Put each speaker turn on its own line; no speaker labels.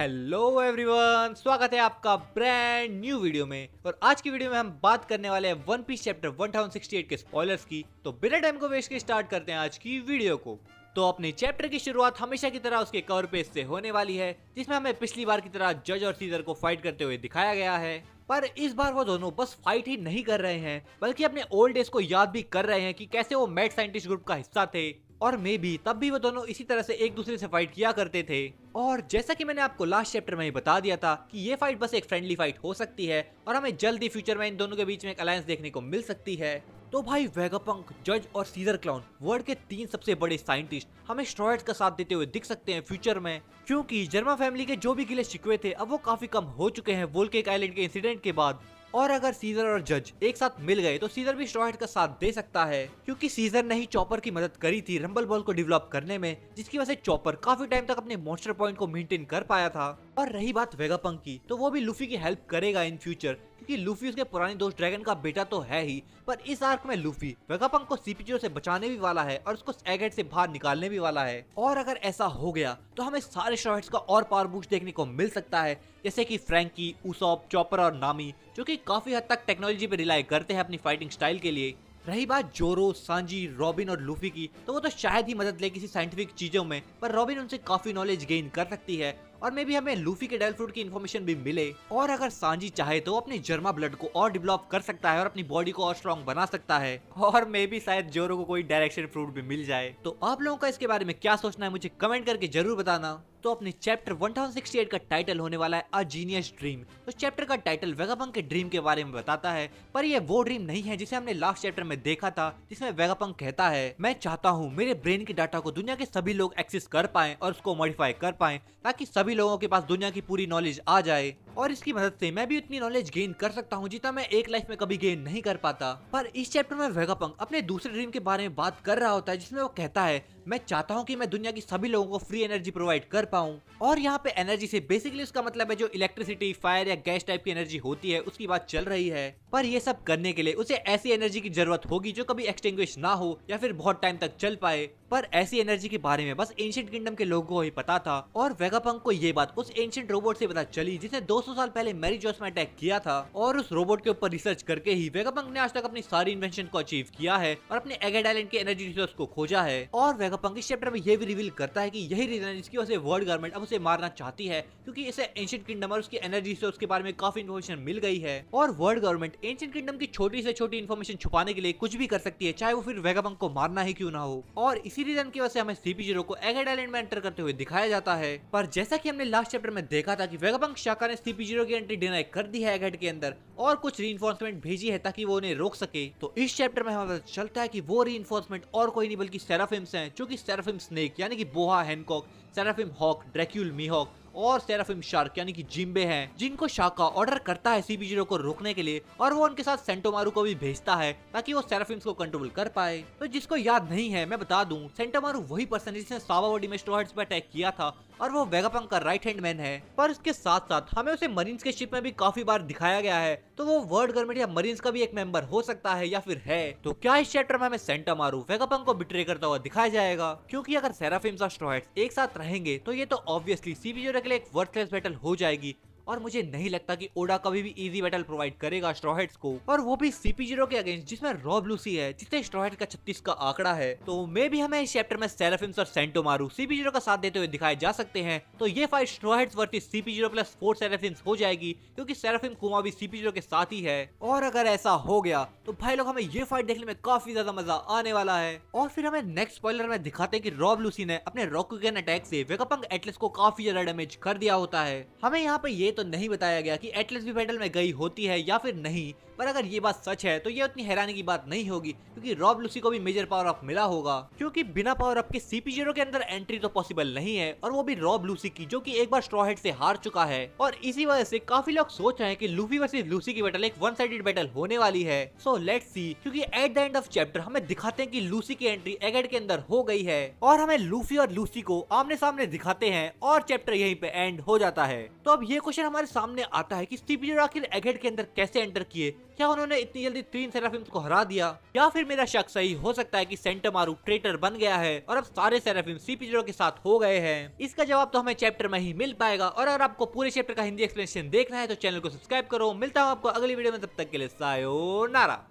hello everyone स्वागत है आपका ब्रांड न्यू वीडियो में और आज की वीडियो में हम बात करने वाले हैं वन पीस चैप्टर 1068 के स्पॉयलर्स की तो बिना टाइम को वेस्ट के स्टार्ट करते हैं आज की वीडियो को तो अपने चैप्टर की शुरुआत हमेशा की तरह उसके कवर पेज से होने वाली है जिसमें हमें पिछली बार की तरह जज और सीजर को फाइट करते हुए दिखाया गया है पर इस बार वो दोनों बस फाइट ही नहीं कर रहे हैं बल्कि अपने ओल्ड डेज को याद भी कर रहे हैं कि कैसे वो मैड साइंटिस्ट ग्रुप का हिस्सा थे और मे भी तब भी वो दोनों इसी तरह से एक दूसरे से फाइट किया करते थे और जैसा कि मैंने आपको लास्ट चैप्टर में ही बता दिया था कि ये फाइट बस एक फ्रेंडली फाइट हो सकती है और हमें जल्दी फ्यूचर में इन दोनों के बीच में एक अलायंस देखने को मिल सकती है तो भाई वेगापंक जज और सीजर क्लाउन वर्ल्ड के तीन सबसे बड़े साइंटिस्ट हमें स्ट्रॉयड का साथ देते हुए दिख सकते हैं फ्यूचर में क्योंकि जर्मा फैमिली के जो भी गिले शिकवे थे अब वो काफी कम हो चुके हैं वोल्केक आइलैंड के इंसिडेंट के बाद और अगर सीजर और जज एक साथ मिल गए तो सीजर भी स्ट्रॉहेड का साथ दे सकता है क्योंकि सीजर ने ही चॉपर की मदद करी थी रंबल बॉल को डेवलप करने में जिसकी वजह से चॉपर काफी टाइम तक अपने मॉन्स्टर पॉइंट को मेंटेन कर पाया था और रही बात वेगापंक की तो वो भी लुफी की हेल्प करेगा इन फ्यूचर कि लूफी उसके पुराने दोस्त ड्रैगन का बेटा तो है ही पर इस आर्क में लूफी वेगापंक को सीपीजीरो से बचाने भी वाला है और उसको एगेट से बाहर निकालने भी वाला है और अगर ऐसा हो गया तो हमें सारे शॉर्ट का और पावर बूस्ट देखने को मिल सकता है जैसे कि फ्रेंकी उसॉप चौपर और नामी जो की काफी हद तक टेक्नोलॉजी पे रिलाई करते हैं अपनी फाइटिंग स्टाइल के लिए रही बात जोरो सांजी रॉबिन और लूफी की तो वो तो शायद ही मदद ले किसी साइंटिफिक चीजों में पर रॉबिन उनसे काफी नॉलेज गेन कर सकती है और मे भी हमें लूफी के डेल फ्रूट की इन्फॉर्मेशन भी मिले और अगर सांजी चाहे तो अपने जर्मा ब्लड को और डेवलप कर सकता है और अपनी बॉडी को और स्ट्रॉन्ग बना सकता है और मे भी शायद जोरो को कोई डायरेक्शन फ्रूट भी मिल जाए तो आप लोगों का इसके बारे में क्या सोचना है मुझे कमेंट करके जरूर बताना तो अपने चैप्टर 1068 का टाइटल होने वाला है अ जीनियस ड्रीम उस चैप्टर का टाइटल वेगापंक के ड्रीम के बारे में बताता है पर ये वो ड्रीम नहीं है जिसे हमने लास्ट चैप्टर में देखा था जिसमें वेगापंक कहता है मैं चाहता हूँ मेरे ब्रेन के डाटा को दुनिया के सभी लोग एक्सेस कर पाए और उसको मॉडिफाई कर पाए ताकि सभी सभी लोगों के पास दुनिया की पूरी नॉलेज आ जाए और इसकी मदद से मैं भी उतनी नॉलेज गेन कर सकता हूँ जितना मैं एक लाइफ में कभी गेन नहीं कर पाता पर इस चैप्टर में वेगापंग अपने दूसरे ड्रीम के बारे में बात कर रहा होता है जिसमें वो कहता है मैं चाहता हूँ कि मैं दुनिया की सभी लोगों को फ्री एनर्जी प्रोवाइड कर पाऊँ और यहाँ पे एनर्जी से बेसिकली उसका मतलब है जो इलेक्ट्रिसिटी फायर या गैस टाइप की एनर्जी होती है उसकी बात चल रही है पर ये सब करने के लिए उसे ऐसी एनर्जी की जरूरत होगी जो कभी एक्सटिंग्विश ना हो या फिर बहुत टाइम तक चल पाए पर ऐसी एनर्जी के बारे में बस एंशियंट किंगडम के लोगों को ही पता था और वेगापंक को ये बात उस एंशियंट रोबोट से पता चली जिसने 200 साल पहले मैरी जॉस में अटैक किया था और उस रोबोट के ऊपर रिसर्च करके ही वेगापंक ने आज तक अपनी सारी इन्वेंशन को अचीव किया है और अपने एगेड आइलैंड के एनर्जी रिसोर्स को खोजा है और वेगा पंग इस चैप्टर में यह भी रिवील करता है कि यही रीजन है जिसकी वजह से वर्ल्ड गवर्नमेंट अब उसे मारना चाहती है क्योंकि इसे एंशियंट किंगडम और उसकी एनर्जी सोर्स के बारे में काफी इन्फॉर्मेशन मिल गई है और वर्ल्ड गवर्नमेंट एंशियंट किंगडम की छोटी से छोटी इन्फॉर्मेशन छुपाने के लिए कुछ भी कर सकती है चाहे वो फिर वेगापंक को मारना ही क्यों ना हो और इसी रीजन की वजह से हमें सीपी जीरो को एगेड आइलैंड में एंटर करते हुए दिखाया जाता है पर जैसा की हमने लास्ट चैप्टर में देखा था की वेगापंक शाखा ने सीपी जीरो की एंट्री डिनाई कर दी है एगेड के अंदर और कुछ री भेजी है ताकि वो उन्हें रोक सके तो इस चैप्टर में हमारा चलता है कि वो री और कोई नहीं बल्कि सेराफिम्स हैं जो कि सेराफिम स्नेक यानी कि Boa Hancock seraphim hawk Dracule Mihawk और सेराफिम शार्क यानी कि जिम्बे हैं जिनको शाका ऑर्डर करता है सीबी जीरो को रोकने के लिए और वो उनके साथ सेंटोमारू को भी भेजता है ताकि वो सेराफिम्स को कंट्रोल कर पाए तो जिसको याद नहीं है मैं बता दूं सेंटोमारू वही पर्सन जिसने सावा बॉडी में पर अटैक किया था और वो वेगापंक का राइट हैंड मैन है पर इसके साथ साथ हमें उसे मरीन्स के शिप में भी काफी बार दिखाया गया है तो वो वर्ल्ड गवर्नमेंट या मरीन्स का भी एक मेंबर हो सकता है या फिर है तो क्या इस चैप्टर में हमें सेंटा मारू वेगा को बिट्रे करता हुआ दिखाया जाएगा क्योंकि अगर सेराफिम्स और एक साथ रहेंगे तो ये तो ऑब्वियसली सीपी के लिए एक वर्थलेस बैटल हो जाएगी और मुझे नहीं लगता कि ओडा कभी भी इजी बैटल प्रोवाइड करेगा स्ट्रोहेड्स को और वो भी सीपी जीरो के अगेंस्ट जिसमें रॉब लूसी है जिससे स्ट्रोहेड का छत्तीस का आंकड़ा है तो मे भी हमें इस चैप्टर में सेराफिम्स और सेंटो मारू सीपी जीरो का साथ देते हुए दिखाए जा सकते हैं तो ये fight Straw Hats versus CP zero plus four seraphims हो जाएगी क्योंकि सेराफिम कुमा भी सीपी जीरो के साथ ही है और अगर ऐसा हो गया तो भाई लोग हमें ये फाइट देखने में काफी ज्यादा मजा आने वाला है और फिर हमें नेक्स्ट स्पॉइलर में दिखाते हैं कि रॉब लूसी ने अपने रॉकुगन अटैक से वेकअपंग एटलेस को काफी ज्यादा डैमेज कर दिया होता है हमें यहाँ पे ये तो नहीं बताया गया कि एटलस भी बैटल में गई होती है या फिर नहीं पर अगर ये बात सच है तो ये उतनी हैरानी की बात नहीं होगी क्योंकि रॉब लुसी को भी मेजर पावर अप मिला होगा क्योंकि बिना पावर अप के सीपी जीरो के अंदर एंट्री तो पॉसिबल नहीं है और वो भी रॉब लूसी की जो की एक बार स्ट्रॉ हेड से हार चुका है और इसी वजह से काफी लोग सोच रहे हैं कि लूफी वर्सेज लूसी की बैटल एक वन साइडेड बैटल होने वाली है सो लेट सी क्यूँकी at the end of chapter हमें दिखाते हैं की लूसी की एंट्री एगेड के अंदर हो गई है और हमें लूफी और लूसी को आमने सामने दिखाते हैं और चैप्टर यही पे एंड हो जाता है तो अब ये कुछ क्वेश्चन हमारे सामने आता है कि स्टीव आखिर एगेड के अंदर कैसे एंटर किए क्या उन्होंने इतनी जल्दी तीन सेराफिम्स को हरा दिया या फिर मेरा शक सही हो सकता है कि सेंटर मारू ट्रेटर बन गया है और अब सारे सेराफिम सीपी के साथ हो गए हैं इसका जवाब तो हमें चैप्टर में ही मिल पाएगा और अगर आपको पूरे चैप्टर का हिंदी एक्सप्लेनेशन देखना है तो चैनल को सब्सक्राइब करो मिलता हूँ आपको अगली वीडियो में तब तक के लिए सायो नारा